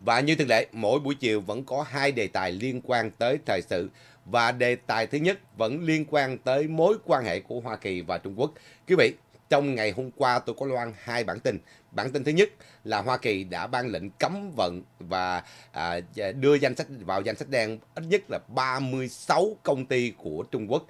Và như thường lệ, mỗi buổi chiều vẫn có hai đề tài liên quan tới thời sự và đề tài thứ nhất vẫn liên quan tới mối quan hệ của Hoa Kỳ và Trung Quốc. Quý vị, trong ngày hôm qua tôi có loan hai bản tin. Bản tin thứ nhất là Hoa Kỳ đã ban lệnh cấm vận và à, đưa danh sách vào danh sách đen ít nhất là 36 công ty của Trung Quốc.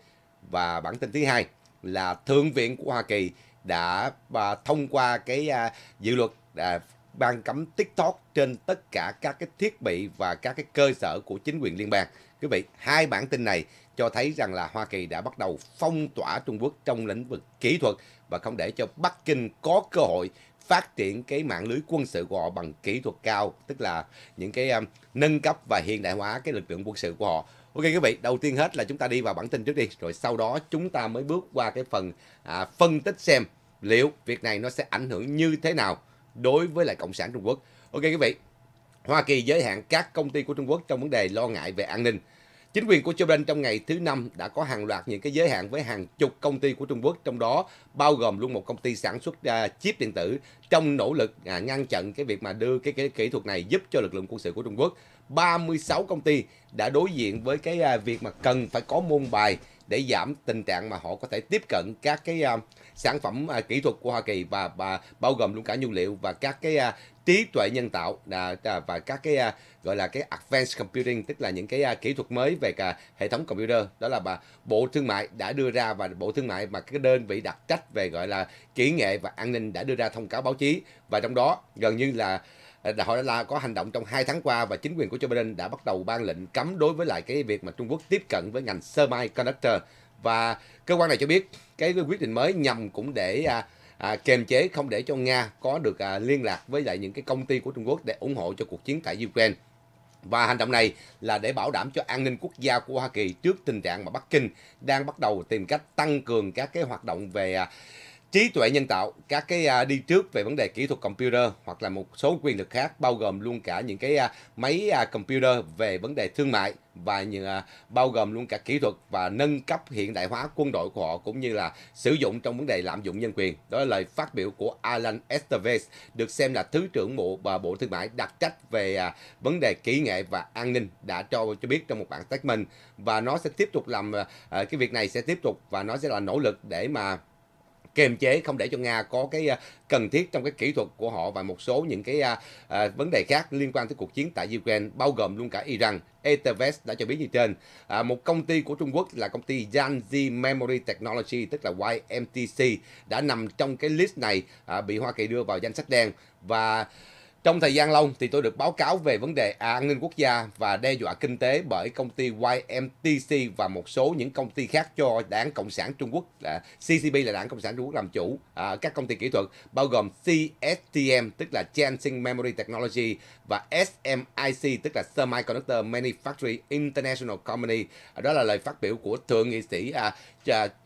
Và bản tin thứ hai là Thượng viện của Hoa Kỳ đã à, thông qua cái à, dự luật à, ban cấm TikTok trên tất cả các cái thiết bị và các cái cơ sở của chính quyền liên bang. Quý vị, hai bản tin này cho thấy rằng là Hoa Kỳ đã bắt đầu phong tỏa Trung Quốc trong lĩnh vực kỹ thuật và không để cho Bắc Kinh có cơ hội phát triển cái mạng lưới quân sự của họ bằng kỹ thuật cao, tức là những cái um, nâng cấp và hiện đại hóa cái lực lượng quân sự của họ. Ok quý vị, đầu tiên hết là chúng ta đi vào bản tin trước đi, rồi sau đó chúng ta mới bước qua cái phần à, phân tích xem liệu việc này nó sẽ ảnh hưởng như thế nào đối với lại cộng sản Trung Quốc. Ok quý vị, Hoa Kỳ giới hạn các công ty của Trung Quốc trong vấn đề lo ngại về an ninh. Chính quyền của Joe Biden trong ngày thứ năm đã có hàng loạt những cái giới hạn với hàng chục công ty của Trung Quốc, trong đó bao gồm luôn một công ty sản xuất uh, chip điện tử trong nỗ lực à, ngăn chặn cái việc mà đưa cái, cái kỹ thuật này giúp cho lực lượng quân sự của Trung Quốc. 36 công ty đã đối diện với cái à, việc mà cần phải có môn bài để giảm tình trạng mà họ có thể tiếp cận các cái uh, sản phẩm uh, kỹ thuật của Hoa Kỳ và, và bao gồm luôn cả nhiên liệu và các cái uh, trí tuệ nhân tạo uh, và các cái uh, gọi là cái advanced computing tức là những cái uh, kỹ thuật mới về cả hệ thống computer đó là bà Bộ Thương mại đã đưa ra và Bộ Thương mại mà cái đơn vị đặc trách về gọi là kỹ nghệ và an ninh đã đưa ra thông cáo báo chí và trong đó gần như là Ờ, họ đã là có hành động trong hai tháng qua và chính quyền của Joe Biden đã bắt đầu ban lệnh cấm đối với lại cái việc mà Trung Quốc tiếp cận với ngành semiconductor và cơ quan này cho biết cái quyết định mới nhằm cũng để à, à, kiềm chế không để cho Nga có được à, liên lạc với lại những cái công ty của Trung Quốc để ủng hộ cho cuộc chiến tại Ukraine. Và hành động này là để bảo đảm cho an ninh quốc gia của Hoa Kỳ trước tình trạng mà Bắc Kinh đang bắt đầu tìm cách tăng cường các cái hoạt động về à, trí tuệ nhân tạo các cái à, đi trước về vấn đề kỹ thuật computer hoặc là một số quyền lực khác bao gồm luôn cả những cái à, máy à, computer về vấn đề thương mại và những, bao gồm luôn cả kỹ thuật và nâng cấp hiện đại hóa quân đội của họ cũng như là sử dụng trong vấn đề lạm dụng nhân quyền. Đó là lời phát biểu của Alan Esteves được xem là thứ trưởng bộ và bộ thương mại đặc trách về vấn đề kỹ nghệ và an ninh đã cho cho biết trong một bản statement và nó sẽ tiếp tục làm cái việc này sẽ tiếp tục và nó sẽ là nỗ lực để mà kiềm chế không để cho Nga có cái à, cần thiết trong cái kỹ thuật của họ và một số những cái à, à, vấn đề khác liên quan tới cuộc chiến tại Ukraine bao gồm luôn cả Iran. ETVS đã cho biết như trên, một công ty của Trung Quốc là công ty Yanji Memory Technology tức là YMTC đã nằm trong cái list này bị Hoa Kỳ đưa vào danh sách đen và trong thời gian lâu thì tôi được báo cáo về vấn đề an ninh quốc gia và đe dọa kinh tế bởi công ty YMTC và một số những công ty khác cho đảng Cộng sản Trung Quốc, là CCB là đảng Cộng sản Trung Quốc làm chủ, à, các công ty kỹ thuật bao gồm CSTM tức là Changing Memory Technology và SMIC tức là Semiconductor Manufacturing International Company. Đó là lời phát biểu của Thượng nghị sĩ à,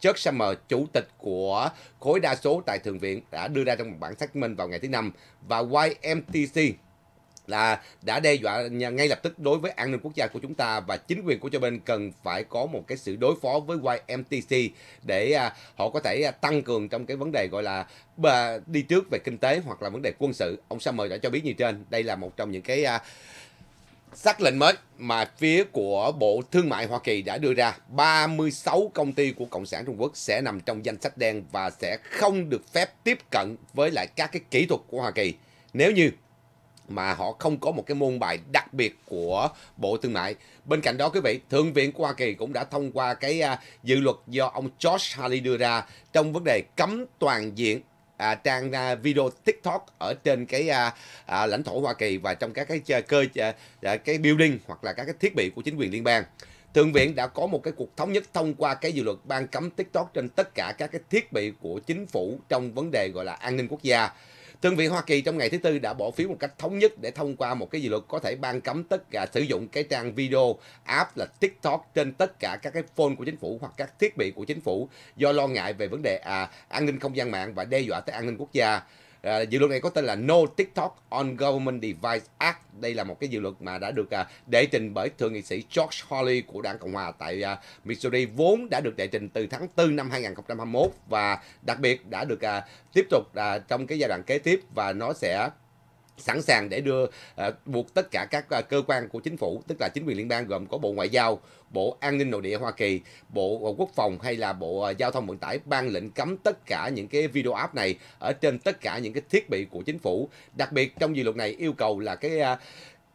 Chuck Schumer, chủ tịch của khối đa số tại Thượng viện đã đưa ra trong một bản xác minh vào ngày thứ Năm và YMTC là đã đe dọa ngay lập tức đối với an ninh quốc gia của chúng ta và chính quyền của cho bên cần phải có một cái sự đối phó với YMTC để à, họ có thể à, tăng cường trong cái vấn đề gọi là đi trước về kinh tế hoặc là vấn đề quân sự. Ông Summer đã cho biết như trên. Đây là một trong những cái à, Sắc lệnh mới mà phía của Bộ Thương mại Hoa Kỳ đã đưa ra, 36 công ty của Cộng sản Trung Quốc sẽ nằm trong danh sách đen và sẽ không được phép tiếp cận với lại các cái kỹ thuật của Hoa Kỳ nếu như mà họ không có một cái môn bài đặc biệt của Bộ Thương mại. Bên cạnh đó quý vị, Thượng viện của Hoa Kỳ cũng đã thông qua cái à, dự luật do ông George Hurley đưa ra trong vấn đề cấm toàn diện à, trang à, video TikTok ở trên cái à, à, lãnh thổ Hoa Kỳ và trong các cái à, cơ à, à, cái building hoặc là các cái thiết bị của chính quyền liên bang. Thượng viện đã có một cái cuộc thống nhất thông qua cái dự luật ban cấm TikTok trên tất cả các cái thiết bị của chính phủ trong vấn đề gọi là an ninh quốc gia. Thượng viện Hoa Kỳ trong ngày thứ Tư đã bỏ phiếu một cách thống nhất để thông qua một cái dự luật có thể ban cấm tất cả sử dụng cái trang video app là TikTok trên tất cả các cái phone của chính phủ hoặc các thiết bị của chính phủ do lo ngại về vấn đề à, an ninh không gian mạng và đe dọa tới an ninh quốc gia. À, dự luật này có tên là No TikTok on Government Device Act. Đây là một cái dự luật mà đã được à, đệ trình bởi thượng nghị sĩ George Hawley của đảng Cộng hòa tại à, Missouri vốn đã được đệ trình từ tháng 4 năm 2021 và đặc biệt đã được à, tiếp tục à, trong cái giai đoạn kế tiếp và nó sẽ sẵn sàng để đưa à, buộc tất cả các à, cơ quan của chính phủ tức là chính quyền liên bang gồm có bộ ngoại giao bộ an ninh nội địa hoa kỳ bộ ờ, quốc phòng hay là bộ giao thông vận tải ban lệnh cấm tất cả những cái video app này ở trên tất cả những cái thiết bị của chính phủ đặc biệt trong dự luật này yêu cầu là cái à,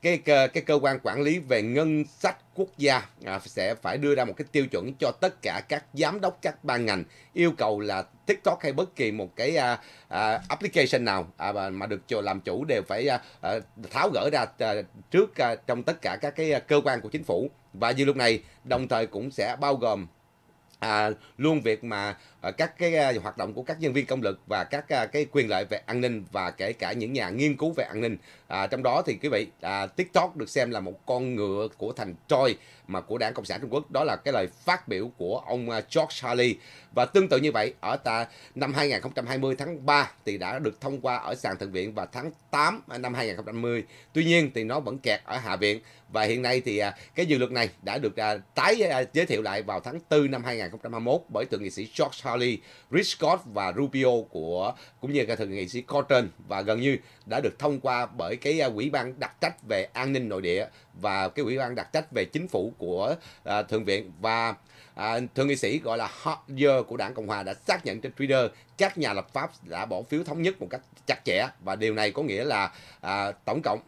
cái cái, cái cơ quan quản lý về ngân sách quốc gia à, sẽ phải đưa ra một cái tiêu chuẩn cho tất cả các giám đốc các ban ngành yêu cầu là TikTok hay bất kỳ một cái à, à, application nào à, mà, mà được làm chủ đều phải à, à, tháo gỡ ra à, trước à, trong tất cả các cái à, cơ quan của chính phủ và như lúc này đồng thời cũng sẽ bao gồm à, luôn việc mà Ờ, các cái ờ, hoạt động của các nhân viên công lực và các ờ, cái quyền lợi về an ninh và kể cả những nhà nghiên cứu về an ninh à, trong đó thì quý vị à, TikTok được xem là một con ngựa của thành Troy mà của đảng cộng sản Trung Quốc đó là cái lời phát biểu của ông George Charlie và tương tự như vậy ở ta năm 2020 tháng 3 thì đã được thông qua ở sàn thượng viện và tháng 8 năm 2020 tuy nhiên thì nó vẫn kẹt ở hạ viện và hiện nay thì à, cái dự luật này đã được à, tái à, giới thiệu lại vào tháng 4 năm 2021 bởi thượng nghị sĩ George Fowley, Rich Scott và Rubio của cũng như cả thượng nghị sĩ Cotton và gần như đã được thông qua bởi cái à, quỹ ban đặc trách về an ninh nội địa và cái quỹ ban đặc trách về chính phủ của à, thượng viện và à, thượng nghị sĩ gọi là Hodger của đảng Cộng hòa đã xác nhận trên Twitter các nhà lập pháp đã bỏ phiếu thống nhất một cách chặt chẽ và điều này có nghĩa là à, tổng cộng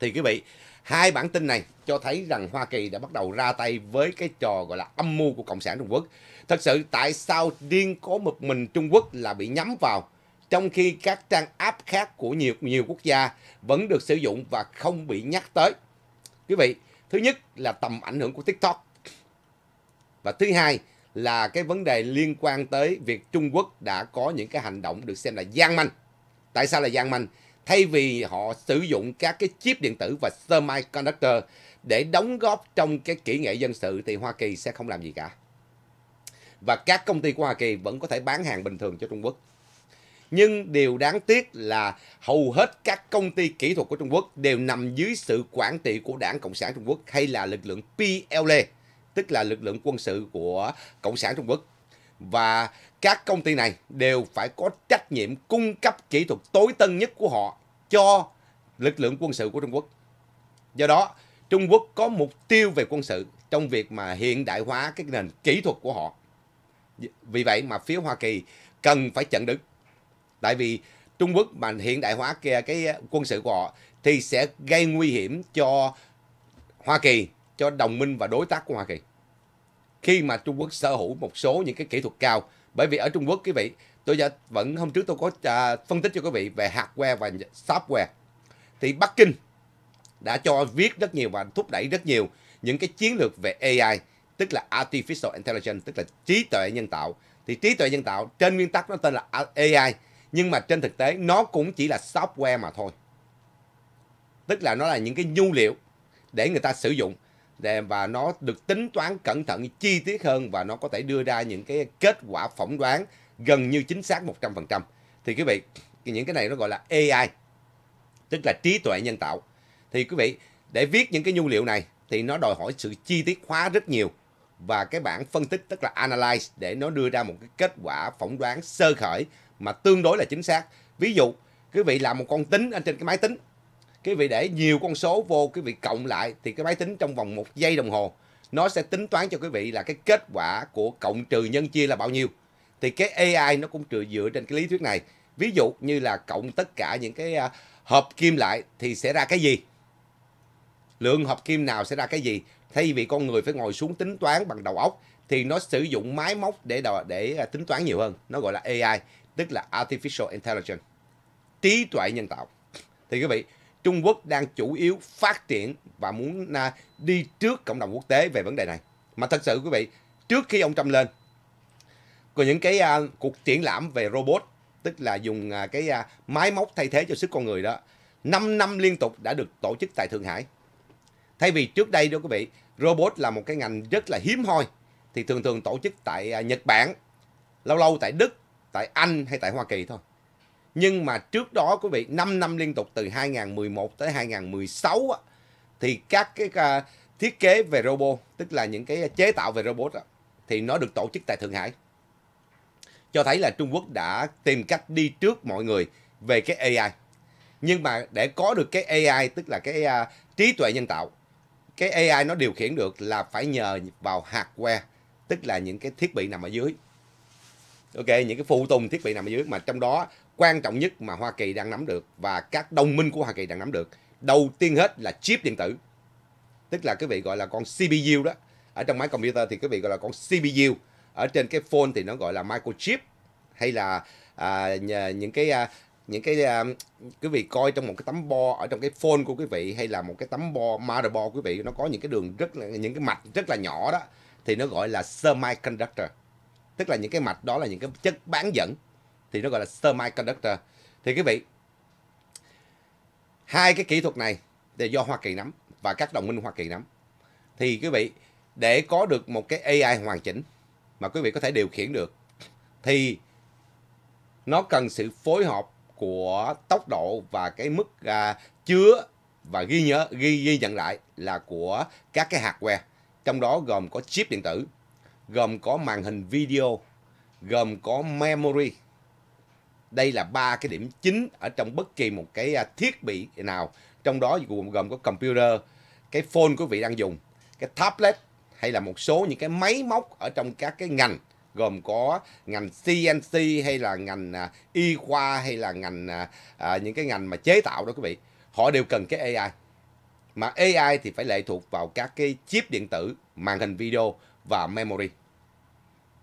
thì quý vị hai bản tin này cho thấy rằng Hoa Kỳ đã bắt đầu ra tay với cái trò gọi là âm mưu của cộng sản Trung Quốc Thật sự tại sao riêng có một mình Trung Quốc là bị nhắm vào, trong khi các trang app khác của nhiều nhiều quốc gia vẫn được sử dụng và không bị nhắc tới? Quý vị, thứ nhất là tầm ảnh hưởng của TikTok. Và thứ hai là cái vấn đề liên quan tới việc Trung Quốc đã có những cái hành động được xem là gian manh. Tại sao là gian manh? Thay vì họ sử dụng các cái chip điện tử và semiconductor để đóng góp trong cái kỹ nghệ dân sự thì Hoa Kỳ sẽ không làm gì cả và các công ty của Hoa Kỳ vẫn có thể bán hàng bình thường cho Trung Quốc. Nhưng điều đáng tiếc là hầu hết các công ty kỹ thuật của Trung Quốc đều nằm dưới sự quản trị của Đảng Cộng sản Trung Quốc hay là lực lượng PLA, tức là lực lượng quân sự của Cộng sản Trung Quốc. Và các công ty này đều phải có trách nhiệm cung cấp kỹ thuật tối tân nhất của họ cho lực lượng quân sự của Trung Quốc. Do đó, Trung Quốc có mục tiêu về quân sự trong việc mà hiện đại hóa cái nền kỹ thuật của họ vì vậy mà phía Hoa Kỳ cần phải chặn đứng. Tại vì Trung Quốc mà hiện đại hóa cái, cái quân sự của họ thì sẽ gây nguy hiểm cho Hoa Kỳ, cho đồng minh và đối tác của Hoa Kỳ. Khi mà Trung Quốc sở hữu một số những cái kỹ thuật cao, bởi vì ở Trung Quốc quý vị, tôi đã, vẫn hôm trước tôi có à, phân tích cho quý vị về hardware và software. Thì Bắc Kinh đã cho viết rất nhiều và thúc đẩy rất nhiều những cái chiến lược về AI tức là artificial intelligence tức là trí tuệ nhân tạo thì trí tuệ nhân tạo trên nguyên tắc nó tên là AI nhưng mà trên thực tế nó cũng chỉ là software mà thôi tức là nó là những cái nhu liệu để người ta sử dụng để và nó được tính toán cẩn thận chi tiết hơn và nó có thể đưa ra những cái kết quả phỏng đoán gần như chính xác 100% thì quý vị những cái này nó gọi là AI tức là trí tuệ nhân tạo thì quý vị để viết những cái nhu liệu này thì nó đòi hỏi sự chi tiết hóa rất nhiều và cái bản phân tích tức là analyze để nó đưa ra một cái kết quả phỏng đoán sơ khởi mà tương đối là chính xác. Ví dụ, quý vị làm một con tính ở trên cái máy tính. Quý vị để nhiều con số vô quý vị cộng lại thì cái máy tính trong vòng một giây đồng hồ nó sẽ tính toán cho quý vị là cái kết quả của cộng trừ nhân chia là bao nhiêu. Thì cái AI nó cũng dựa trên cái lý thuyết này. Ví dụ như là cộng tất cả những cái à, hợp kim lại thì sẽ ra cái gì? Lượng hợp kim nào sẽ ra cái gì? thay vì con người phải ngồi xuống tính toán bằng đầu óc thì nó sử dụng máy móc để đo, để à, tính toán nhiều hơn nó gọi là AI tức là artificial intelligence trí tuệ nhân tạo thì quý vị Trung Quốc đang chủ yếu phát triển và muốn à, đi trước cộng đồng quốc tế về vấn đề này mà thật sự quý vị trước khi ông Trump lên có những cái uh, cuộc triển lãm về robot tức là dùng uh, cái uh, máy móc thay thế cho sức con người đó 5 năm liên tục đã được tổ chức tại Thượng Hải thay vì trước đây đó quý vị robot là một cái ngành rất là hiếm hoi thì thường thường tổ chức tại à, Nhật Bản, lâu lâu tại Đức, tại Anh hay tại Hoa Kỳ thôi. Nhưng mà trước đó quý vị 5 năm liên tục từ 2011 tới 2016 á, thì các cái à, thiết kế về robot, tức là những cái chế tạo về robot á, thì nó được tổ chức tại Thượng Hải. Cho thấy là Trung Quốc đã tìm cách đi trước mọi người về cái AI. Nhưng mà để có được cái AI tức là cái à, trí tuệ nhân tạo cái AI nó điều khiển được là phải nhờ vào hardware tức là những cái thiết bị nằm ở dưới ok những cái phụ tùng thiết bị nằm ở dưới mà trong đó quan trọng nhất mà Hoa Kỳ đang nắm được và các đồng minh của Hoa Kỳ đang nắm được đầu tiên hết là chip điện tử tức là cái vị gọi là con CPU đó ở trong máy computer thì cái vị gọi là con CPU ở trên cái phone thì nó gọi là microchip hay là à, những cái à, những cái um, quý vị coi trong một cái tấm bo ở trong cái phone của quý vị hay là một cái tấm bo motherboard quý vị nó có những cái đường rất là những cái mạch rất là nhỏ đó thì nó gọi là semiconductor tức là những cái mạch đó là những cái chất bán dẫn thì nó gọi là semiconductor thì quý vị hai cái kỹ thuật này đều do Hoa Kỳ nắm và các đồng minh Hoa Kỳ nắm thì quý vị để có được một cái AI hoàn chỉnh mà quý vị có thể điều khiển được thì nó cần sự phối hợp của tốc độ và cái mức à, chứa và ghi nhớ ghi ghi nhận lại là của các cái hardware trong đó gồm có chip điện tử gồm có màn hình video gồm có memory đây là ba cái điểm chính ở trong bất kỳ một cái à, thiết bị nào trong đó gồm có computer cái phone quý vị đang dùng cái tablet hay là một số những cái máy móc ở trong các cái ngành gồm có ngành CNC hay là ngành à, y khoa hay là ngành à, à, những cái ngành mà chế tạo đó quý vị họ đều cần cái AI mà AI thì phải lệ thuộc vào các cái chip điện tử màn hình video và memory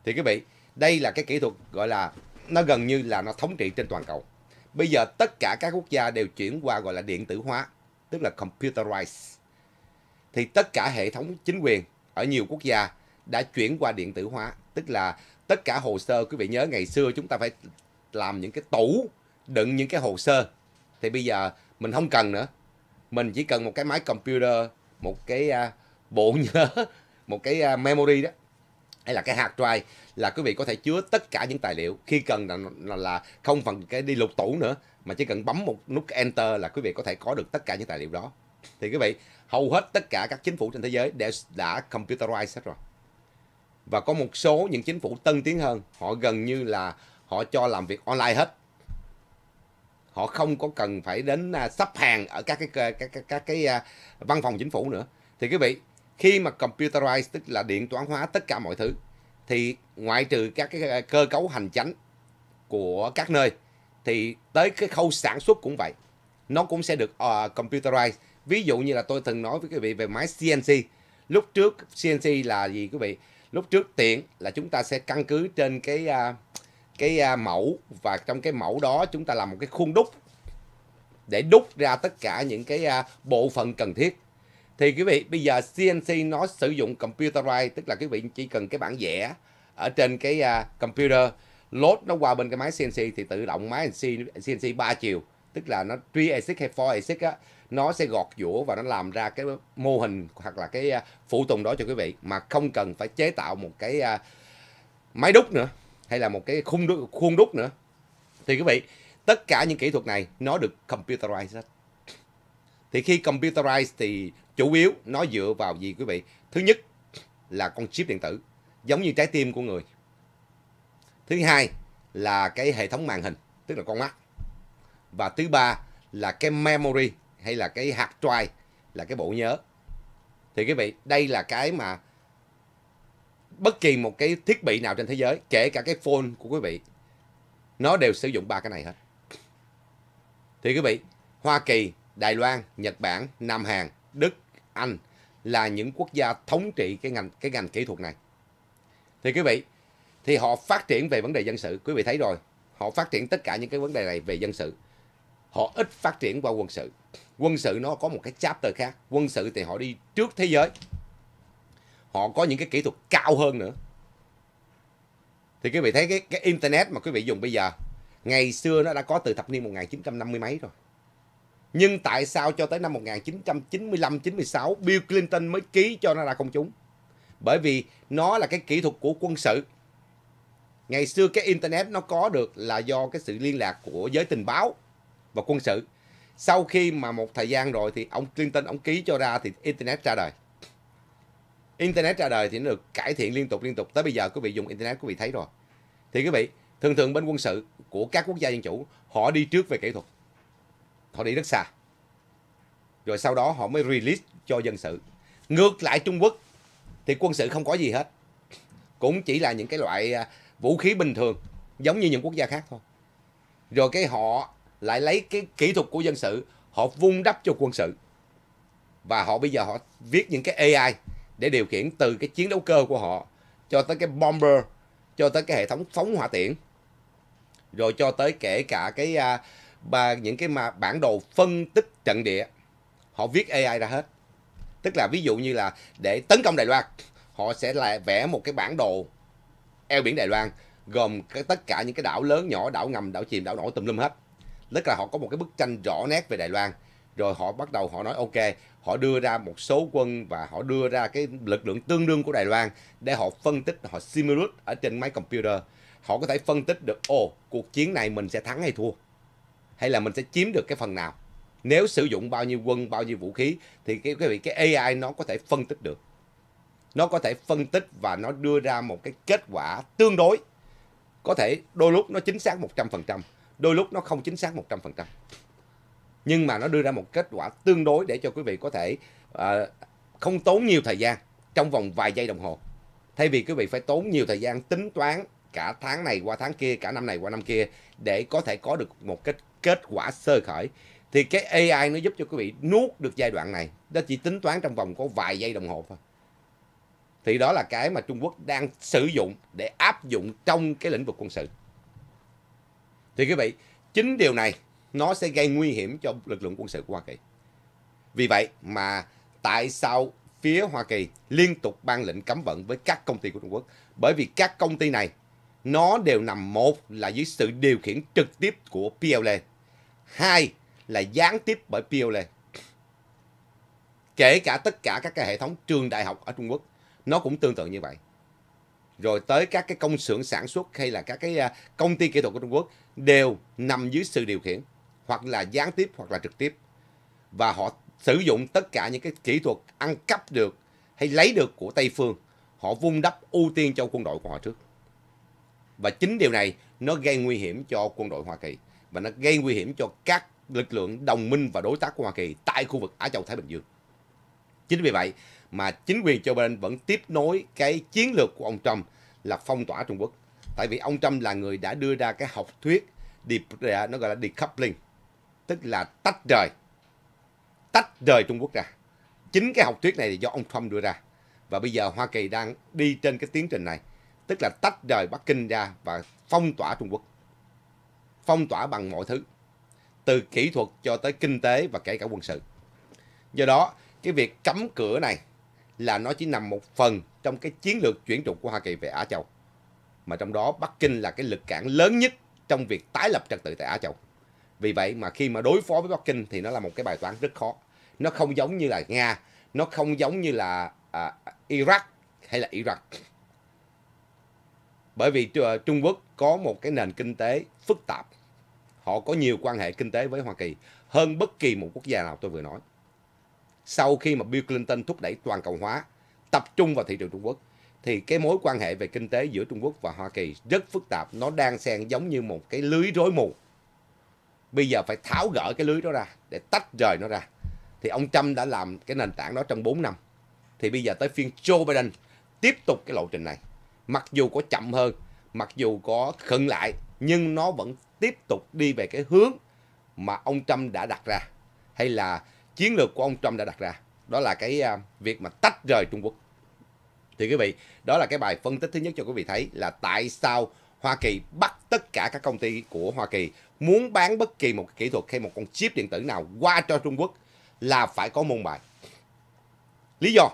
thì quý vị đây là cái kỹ thuật gọi là nó gần như là nó thống trị trên toàn cầu bây giờ tất cả các quốc gia đều chuyển qua gọi là điện tử hóa tức là computerized thì tất cả hệ thống chính quyền ở nhiều quốc gia đã chuyển qua điện tử hóa tức là tất cả hồ sơ quý vị nhớ ngày xưa chúng ta phải làm những cái tủ đựng những cái hồ sơ thì bây giờ mình không cần nữa mình chỉ cần một cái máy computer một cái uh, bộ nhớ một cái uh, memory đó hay là cái hard drive là quý vị có thể chứa tất cả những tài liệu khi cần là, là, là không cần cái đi lục tủ nữa mà chỉ cần bấm một nút enter là quý vị có thể có được tất cả những tài liệu đó thì quý vị hầu hết tất cả các chính phủ trên thế giới đều đã computerize hết rồi và có một số những chính phủ tân tiến hơn họ gần như là họ cho làm việc online hết họ không có cần phải đến à, sắp hàng ở các cái các các, các cái à, văn phòng chính phủ nữa thì quý vị khi mà computerize tức là điện toán hóa tất cả mọi thứ thì ngoại trừ các cái à, cơ cấu hành chánh của các nơi thì tới cái khâu sản xuất cũng vậy nó cũng sẽ được uh, computerized ví dụ như là tôi từng nói với quý vị về máy CNC lúc trước CNC là gì quý vị lúc trước tiện là chúng ta sẽ căn cứ trên cái à, cái à, mẫu và trong cái mẫu đó chúng ta làm một cái khuôn đúc để đúc ra tất cả những cái à, bộ phận cần thiết thì quý vị bây giờ CNC nó sử dụng computerized tức là quý vị chỉ cần cái bản vẽ ở trên cái computer load nó qua bên cái máy CNC thì tự động máy CNC, CNC 3 chiều tức là nó tri ASIC hay for ASIC á nó sẽ gọt giũa và nó làm ra cái mô hình hoặc là cái à, phụ tùng đó cho quý vị mà không cần phải chế tạo một cái à, máy đúc nữa hay là một cái khung đúc, khuôn đúc nữa thì quý vị tất cả những kỹ thuật này nó được computerize thì khi computerize thì chủ yếu nó dựa vào gì quý vị thứ nhất là con chip điện tử giống như trái tim của người thứ hai là cái hệ thống màn hình tức là con mắt và thứ ba là cái memory hay là cái hạt trai là cái bộ nhớ thì quý vị đây là cái mà bất kỳ một cái thiết bị nào trên thế giới kể cả cái phone của quý vị nó đều sử dụng ba cái này hết thì quý vị Hoa Kỳ Đài Loan Nhật Bản Nam Hàn Đức Anh là những quốc gia thống trị cái ngành cái ngành kỹ thuật này thì quý vị thì họ phát triển về vấn đề dân sự quý vị thấy rồi họ phát triển tất cả những cái vấn đề này về dân sự họ ít phát triển qua quân sự quân sự nó có một cái chapter khác quân sự thì họ đi trước thế giới họ có những cái kỹ thuật cao hơn nữa thì quý vị thấy cái, cái internet mà quý vị dùng bây giờ ngày xưa nó đã có từ thập niên 1950 mấy rồi nhưng tại sao cho tới năm 1995 96 Bill Clinton mới ký cho nó ra công chúng bởi vì nó là cái kỹ thuật của quân sự ngày xưa cái internet nó có được là do cái sự liên lạc của giới tình báo và quân sự sau khi mà một thời gian rồi thì ông Clinton ông ký cho ra thì internet ra đời internet ra đời thì nó được cải thiện liên tục liên tục tới bây giờ quý vị dùng internet quý vị thấy rồi thì quý vị thường thường bên quân sự của các quốc gia dân chủ họ đi trước về kỹ thuật họ đi rất xa rồi sau đó họ mới release cho dân sự ngược lại Trung Quốc thì quân sự không có gì hết cũng chỉ là những cái loại à, vũ khí bình thường giống như những quốc gia khác thôi rồi cái họ lại lấy cái kỹ thuật của dân sự họ vun đắp cho quân sự và họ bây giờ họ viết những cái AI để điều khiển từ cái chiến đấu cơ của họ cho tới cái bomber cho tới cái hệ thống phóng hỏa tiễn rồi cho tới kể cả cái à, ba, những cái mà bản đồ phân tích trận địa họ viết AI ra hết tức là ví dụ như là để tấn công Đài Loan họ sẽ là vẽ một cái bản đồ eo biển Đài Loan gồm cái, tất cả những cái đảo lớn nhỏ đảo ngầm đảo chìm đảo nổi tùm lum hết tức là họ có một cái bức tranh rõ nét về Đài Loan rồi họ bắt đầu họ nói ok họ đưa ra một số quân và họ đưa ra cái lực lượng tương đương của Đài Loan để họ phân tích họ simulate ở trên máy computer họ có thể phân tích được ồ cuộc chiến này mình sẽ thắng hay thua hay là mình sẽ chiếm được cái phần nào nếu sử dụng bao nhiêu quân bao nhiêu vũ khí thì cái cái cái AI nó có thể phân tích được nó có thể phân tích và nó đưa ra một cái kết quả tương đối có thể đôi lúc nó chính xác 100% đôi lúc nó không chính xác 100%. Nhưng mà nó đưa ra một kết quả tương đối để cho quý vị có thể uh, không tốn nhiều thời gian trong vòng vài giây đồng hồ. Thay vì quý vị phải tốn nhiều thời gian tính toán cả tháng này qua tháng kia, cả năm này qua năm kia để có thể có được một kết kết quả sơ khởi thì cái AI nó giúp cho quý vị nuốt được giai đoạn này. Nó chỉ tính toán trong vòng có vài giây đồng hồ thôi. Thì đó là cái mà Trung Quốc đang sử dụng để áp dụng trong cái lĩnh vực quân sự. Thì quý vị, chính điều này nó sẽ gây nguy hiểm cho lực lượng quân sự của Hoa Kỳ. Vì vậy mà tại sao phía Hoa Kỳ liên tục ban lệnh cấm vận với các công ty của Trung Quốc? Bởi vì các công ty này nó đều nằm một là dưới sự điều khiển trực tiếp của PLA, hai là gián tiếp bởi PLA. Kể cả tất cả các cái hệ thống trường đại học ở Trung Quốc, nó cũng tương tự như vậy rồi tới các cái công xưởng sản xuất hay là các cái à, công ty kỹ thuật của Trung Quốc đều nằm dưới sự điều khiển hoặc là gián tiếp hoặc là trực tiếp và họ sử dụng tất cả những cái kỹ thuật ăn cắp được hay lấy được của Tây phương họ vun đắp ưu tiên cho quân đội của họ trước và chính điều này nó gây nguy hiểm cho quân đội Hoa Kỳ và nó gây nguy hiểm cho các lực lượng đồng minh và đối tác của Hoa Kỳ tại khu vực Á Châu Thái Bình Dương. Chính vì vậy, mà chính quyền Joe Biden vẫn tiếp nối cái chiến lược của ông Trump là phong tỏa Trung Quốc. Tại vì ông Trump là người đã đưa ra cái học thuyết à, nó gọi là decoupling, tức là tách rời, tách rời Trung Quốc ra. Chính cái học thuyết này thì do ông Trump đưa ra. Và bây giờ Hoa Kỳ đang đi trên cái tiến trình này, tức là tách rời Bắc Kinh ra và phong tỏa Trung Quốc. Phong tỏa bằng mọi thứ, từ kỹ thuật cho tới kinh tế và kể cả quân sự. Do đó, cái việc cấm cửa này là nó chỉ nằm một phần trong cái chiến lược chuyển trục của Hoa Kỳ về Á Châu. Mà trong đó Bắc Kinh là cái lực cản lớn nhất trong việc tái lập trật tự tại Á Châu. Vì vậy mà khi mà đối phó với Bắc Kinh thì nó là một cái bài toán rất khó. Nó không giống như là Nga, nó không giống như là à, Iraq hay là Iraq. Bởi vì uh, Trung Quốc có một cái nền kinh tế phức tạp. Họ có nhiều quan hệ kinh tế với Hoa Kỳ hơn bất kỳ một quốc gia nào tôi vừa nói sau khi mà Bill Clinton thúc đẩy toàn cầu hóa, tập trung vào thị trường Trung Quốc, thì cái mối quan hệ về kinh tế giữa Trung Quốc và Hoa Kỳ rất phức tạp. Nó đang xen giống như một cái lưới rối mù. Bây giờ phải tháo gỡ cái lưới đó ra để tách rời nó ra. Thì ông Trump đã làm cái nền tảng đó trong 4 năm. Thì bây giờ tới phiên Joe Biden tiếp tục cái lộ trình này. Mặc dù có chậm hơn, mặc dù có khựng lại, nhưng nó vẫn tiếp tục đi về cái hướng mà ông Trump đã đặt ra. Hay là chiến lược của ông Trump đã đặt ra đó là cái à, việc mà tách rời Trung Quốc thì quý vị đó là cái bài phân tích thứ nhất cho quý vị thấy là tại sao Hoa Kỳ bắt tất cả các công ty của Hoa Kỳ muốn bán bất kỳ một kỹ thuật hay một con chip điện tử nào qua cho Trung Quốc là phải có môn bài lý do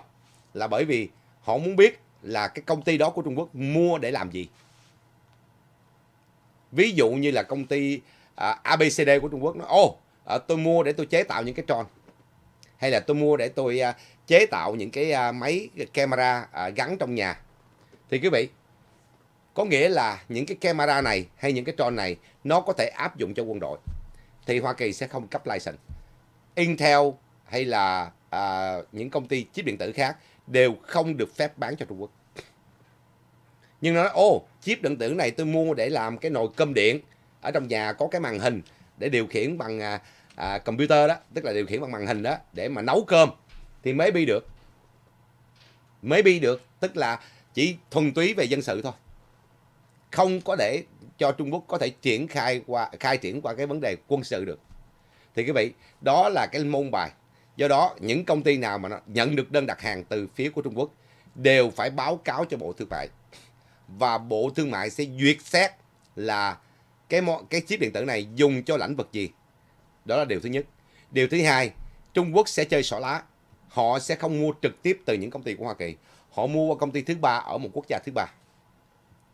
là bởi vì họ muốn biết là cái công ty đó của Trung Quốc mua để làm gì ví dụ như là công ty uh, à, ABCD của Trung Quốc nó ô oh, ờ, uh, tôi mua để tôi chế tạo những cái tròn hay là tôi mua để tôi à, chế tạo những cái à, máy camera à, gắn trong nhà thì quý vị có nghĩa là những cái camera này hay những cái drone này nó có thể áp dụng cho quân đội thì Hoa Kỳ sẽ không cấp license Intel hay là à, những công ty chip điện tử khác đều không được phép bán cho Trung Quốc nhưng nó nói ô chip điện tử này tôi mua để làm cái nồi cơm điện ở trong nhà có cái màn hình để điều khiển bằng à, à, computer đó tức là điều khiển bằng màn hình đó để mà nấu cơm thì mới bi được mới bi được tức là chỉ thuần túy về dân sự thôi không có để cho Trung Quốc có thể triển khai qua khai triển qua cái vấn đề quân sự được thì quý vị đó là cái môn bài do đó những công ty nào mà nó nhận được đơn đặt hàng từ phía của Trung Quốc đều phải báo cáo cho Bộ Thương mại và Bộ Thương mại sẽ duyệt xét là cái cái chip điện tử này dùng cho lãnh vực gì đó là điều thứ nhất. Điều thứ hai, Trung Quốc sẽ chơi xỏ lá. Họ sẽ không mua trực tiếp từ những công ty của Hoa Kỳ. Họ mua qua công ty thứ ba ở một quốc gia thứ ba.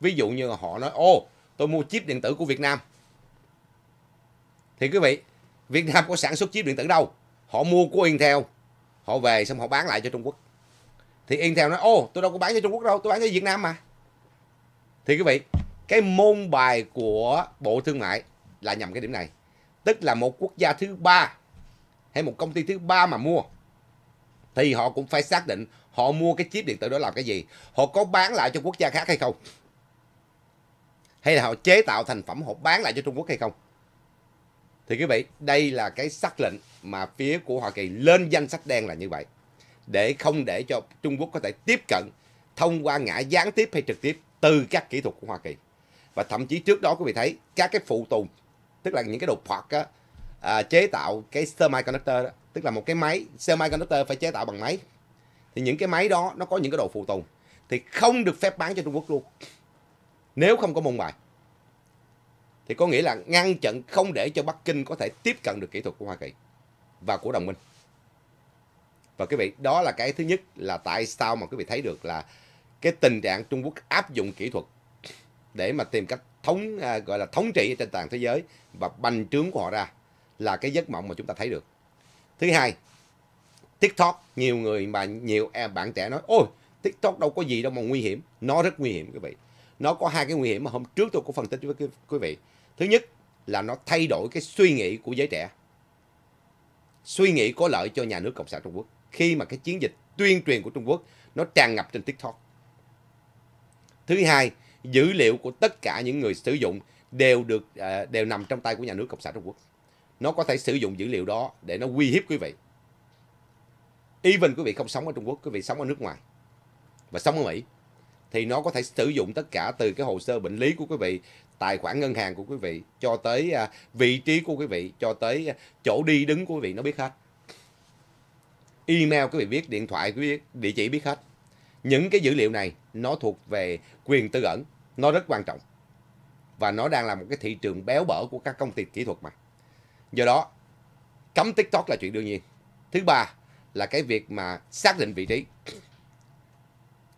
Ví dụ như họ nói, ô, tôi mua chip điện tử của Việt Nam. Thì quý vị, Việt Nam có sản xuất chip điện tử đâu. Họ mua của Intel. Họ về xong họ bán lại cho Trung Quốc. Thì Intel nói, ô, tôi đâu có bán cho Trung Quốc đâu, tôi bán cho Việt Nam mà. Thì quý vị, cái môn bài của Bộ Thương mại là nhằm cái điểm này tức là một quốc gia thứ ba hay một công ty thứ ba mà mua thì họ cũng phải xác định họ mua cái chip điện tử đó làm cái gì họ có bán lại cho quốc gia khác hay không hay là họ chế tạo thành phẩm họ bán lại cho trung quốc hay không thì quý vị đây là cái xác lệnh mà phía của hoa kỳ lên danh sách đen là như vậy để không để cho trung quốc có thể tiếp cận thông qua ngã gián tiếp hay trực tiếp từ các kỹ thuật của hoa kỳ và thậm chí trước đó quý vị thấy các cái phụ tùng tức là những cái đột hoặc á à, chế tạo cái semiconductor đó tức là một cái máy semiconductor phải chế tạo bằng máy thì những cái máy đó nó có những cái đồ phụ tùng thì không được phép bán cho Trung Quốc luôn nếu không có môn bài thì có nghĩa là ngăn chặn không để cho Bắc Kinh có thể tiếp cận được kỹ thuật của Hoa Kỳ và của đồng minh và quý vị đó là cái thứ nhất là tại sao mà quý vị thấy được là cái tình trạng Trung Quốc áp dụng kỹ thuật để mà tìm cách thống à, gọi là thống trị trên toàn thế giới và bành trướng của họ ra là cái giấc mộng mà chúng ta thấy được thứ hai tiktok nhiều người mà nhiều em bạn trẻ nói ôi tiktok đâu có gì đâu mà nguy hiểm nó rất nguy hiểm quý vị nó có hai cái nguy hiểm mà hôm trước tôi có phân tích với quý vị thứ nhất là nó thay đổi cái suy nghĩ của giới trẻ suy nghĩ có lợi cho nhà nước cộng sản trung quốc khi mà cái chiến dịch tuyên truyền của trung quốc nó tràn ngập trên tiktok thứ hai dữ liệu của tất cả những người sử dụng đều được à, đều nằm trong tay của nhà nước cộng sản trung quốc nó có thể sử dụng dữ liệu đó để nó uy hiếp quý vị even quý vị không sống ở trung quốc quý vị sống ở nước ngoài và sống ở mỹ thì nó có thể sử dụng tất cả từ cái hồ sơ bệnh lý của quý vị tài khoản ngân hàng của quý vị cho tới à, vị trí của quý vị cho tới à, chỗ đi đứng của quý vị nó biết hết email quý vị biết điện thoại quý vị biết địa chỉ biết hết những cái dữ liệu này nó thuộc về quyền tư ẩn, nó rất quan trọng. Và nó đang là một cái thị trường béo bở của các công ty kỹ thuật mà. Do đó, cấm TikTok là chuyện đương nhiên. Thứ ba là cái việc mà xác định vị trí.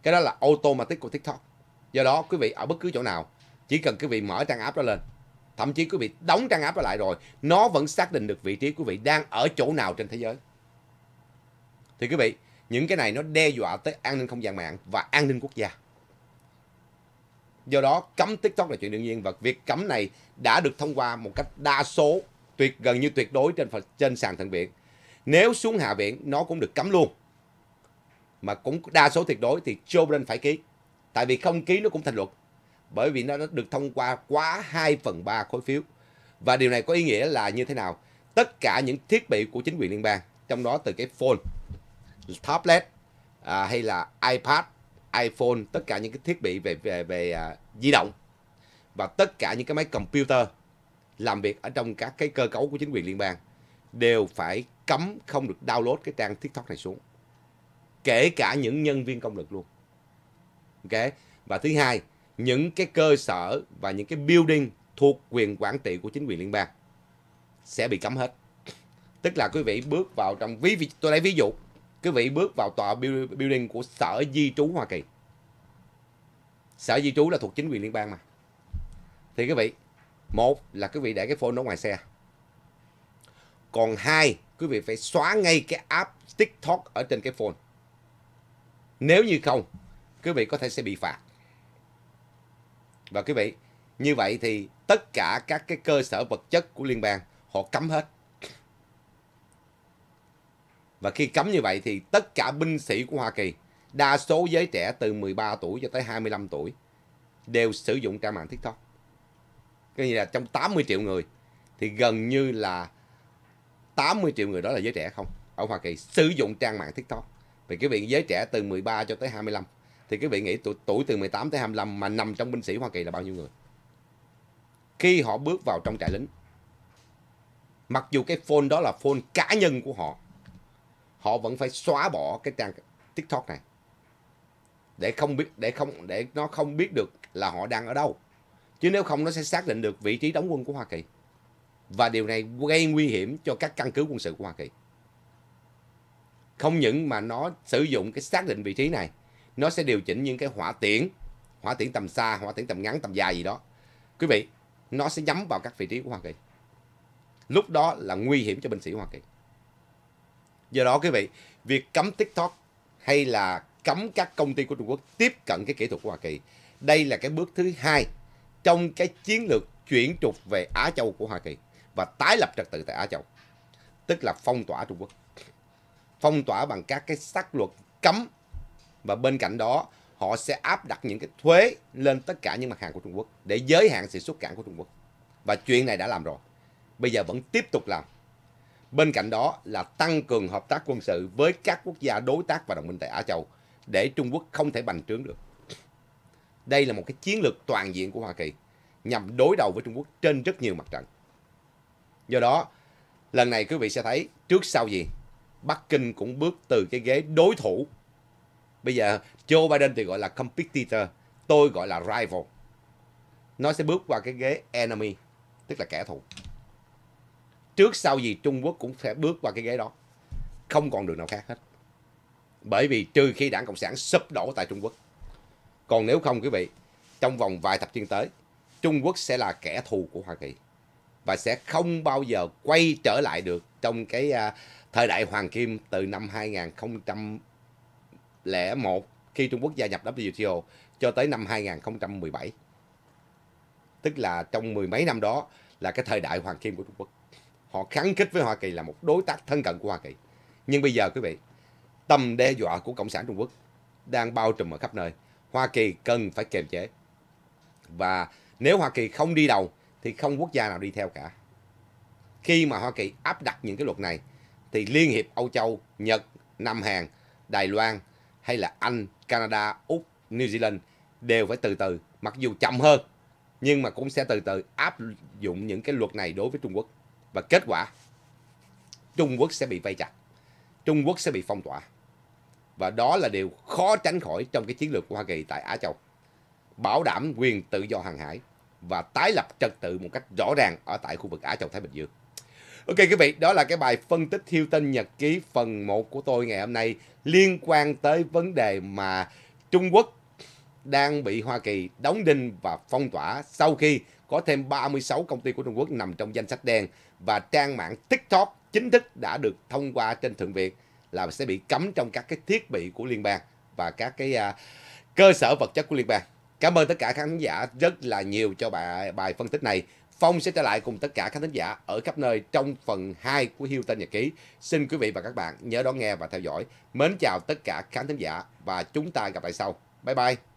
Cái đó là automatic của TikTok. Do đó, quý vị ở bất cứ chỗ nào, chỉ cần quý vị mở trang app đó lên, thậm chí quý vị đóng trang app đó lại rồi, nó vẫn xác định được vị trí quý vị đang ở chỗ nào trên thế giới. Thì quý vị, những cái này nó đe dọa tới an ninh không gian mạng và an ninh quốc gia do đó cấm tiktok là chuyện đương nhiên và việc cấm này đã được thông qua một cách đa số tuyệt gần như tuyệt đối trên trên sàn thượng viện nếu xuống hạ viện nó cũng được cấm luôn mà cũng đa số tuyệt đối thì Joe Biden phải ký tại vì không ký nó cũng thành luật bởi vì nó được thông qua quá 2 phần 3 khối phiếu và điều này có ý nghĩa là như thế nào tất cả những thiết bị của chính quyền liên bang trong đó từ cái phone tablet à, hay là iPad, iPhone, tất cả những cái thiết bị về về về à, di động và tất cả những cái máy computer làm việc ở trong các cái cơ cấu của chính quyền liên bang đều phải cấm không được download cái trang TikTok này xuống. Kể cả những nhân viên công lực luôn. Ok? Và thứ hai, những cái cơ sở và những cái building thuộc quyền quản trị của chính quyền liên bang sẽ bị cấm hết. Tức là quý vị bước vào trong ví tôi lấy ví dụ quý vị bước vào tòa building của Sở Di trú Hoa Kỳ. Sở Di trú là thuộc chính quyền liên bang mà. Thì quý vị, một là quý vị để cái phone đó ngoài xe. Còn hai, quý vị phải xóa ngay cái app TikTok ở trên cái phone. Nếu như không, quý vị có thể sẽ bị phạt. Và quý vị, như vậy thì tất cả các cái cơ sở vật chất của liên bang họ cấm hết. Và khi cấm như vậy thì tất cả binh sĩ của Hoa Kỳ, đa số giới trẻ từ 13 tuổi cho tới 25 tuổi, đều sử dụng trang mạng TikTok. Cái như là trong 80 triệu người, thì gần như là 80 triệu người đó là giới trẻ không? Ở Hoa Kỳ sử dụng trang mạng TikTok. Vì cái vị giới trẻ từ 13 cho tới 25, thì cái vị nghĩ tuổi, tuổi từ 18 tới 25 mà nằm trong binh sĩ Hoa Kỳ là bao nhiêu người? Khi họ bước vào trong trại lính, mặc dù cái phone đó là phone cá nhân của họ, họ vẫn phải xóa bỏ cái trang tiktok này để không biết để không để nó không biết được là họ đang ở đâu chứ nếu không nó sẽ xác định được vị trí đóng quân của hoa kỳ và điều này gây nguy hiểm cho các căn cứ quân sự của hoa kỳ không những mà nó sử dụng cái xác định vị trí này nó sẽ điều chỉnh những cái hỏa tiễn hỏa tiễn tầm xa hỏa tiễn tầm ngắn tầm dài gì đó quý vị nó sẽ nhắm vào các vị trí của hoa kỳ lúc đó là nguy hiểm cho binh sĩ hoa kỳ Do đó quý vị, việc cấm TikTok hay là cấm các công ty của Trung Quốc tiếp cận cái kỹ thuật của Hoa Kỳ, đây là cái bước thứ hai trong cái chiến lược chuyển trục về Á Châu của Hoa Kỳ và tái lập trật tự tại Á Châu. Tức là phong tỏa Trung Quốc. Phong tỏa bằng các cái sắc luật cấm và bên cạnh đó họ sẽ áp đặt những cái thuế lên tất cả những mặt hàng của Trung Quốc để giới hạn sự xuất cảng của Trung Quốc. Và chuyện này đã làm rồi. Bây giờ vẫn tiếp tục làm. Bên cạnh đó là tăng cường hợp tác quân sự với các quốc gia đối tác và đồng minh tại Á Châu để Trung Quốc không thể bành trướng được. Đây là một cái chiến lược toàn diện của Hoa Kỳ nhằm đối đầu với Trung Quốc trên rất nhiều mặt trận. Do đó, lần này quý vị sẽ thấy trước sau gì Bắc Kinh cũng bước từ cái ghế đối thủ. Bây giờ Joe Biden thì gọi là competitor, tôi gọi là rival. Nó sẽ bước qua cái ghế enemy, tức là kẻ thù trước sau gì Trung Quốc cũng sẽ bước qua cái ghế đó không còn đường nào khác hết bởi vì trừ khi đảng cộng sản sụp đổ tại Trung Quốc còn nếu không quý vị trong vòng vài thập niên tới Trung Quốc sẽ là kẻ thù của Hoa Kỳ và sẽ không bao giờ quay trở lại được trong cái à, thời đại hoàng kim từ năm 2001 khi Trung Quốc gia nhập WTO cho tới năm 2017. Tức là trong mười mấy năm đó là cái thời đại hoàng kim của Trung Quốc họ kháng khích với Hoa Kỳ là một đối tác thân cận của Hoa Kỳ. Nhưng bây giờ quý vị, tầm đe dọa của Cộng sản Trung Quốc đang bao trùm ở khắp nơi. Hoa Kỳ cần phải kiềm chế. Và nếu Hoa Kỳ không đi đầu thì không quốc gia nào đi theo cả. Khi mà Hoa Kỳ áp đặt những cái luật này thì Liên hiệp Âu Châu, Nhật, Nam Hàn, Đài Loan hay là Anh, Canada, Úc, New Zealand đều phải từ từ, mặc dù chậm hơn nhưng mà cũng sẽ từ từ áp dụng những cái luật này đối với Trung Quốc. Và kết quả, Trung Quốc sẽ bị vây chặt. Trung Quốc sẽ bị phong tỏa. Và đó là điều khó tránh khỏi trong cái chiến lược của Hoa Kỳ tại Á Châu. Bảo đảm quyền tự do hàng hải và tái lập trật tự một cách rõ ràng ở tại khu vực Á Châu Thái Bình Dương. Ok quý vị, đó là cái bài phân tích Hilton Nhật ký phần 1 của tôi ngày hôm nay liên quan tới vấn đề mà Trung Quốc đang bị Hoa Kỳ đóng đinh và phong tỏa sau khi có thêm 36 công ty của Trung Quốc nằm trong danh sách đen và trang mạng TikTok chính thức đã được thông qua trên Thượng viện là sẽ bị cấm trong các cái thiết bị của liên bang và các cái uh, cơ sở vật chất của liên bang. Cảm ơn tất cả khán giả rất là nhiều cho bài, bài phân tích này. Phong sẽ trở lại cùng tất cả khán thính giả ở khắp nơi trong phần 2 của Hilton Nhật Ký. Xin quý vị và các bạn nhớ đón nghe và theo dõi. Mến chào tất cả khán thính giả và chúng ta gặp lại sau. Bye bye!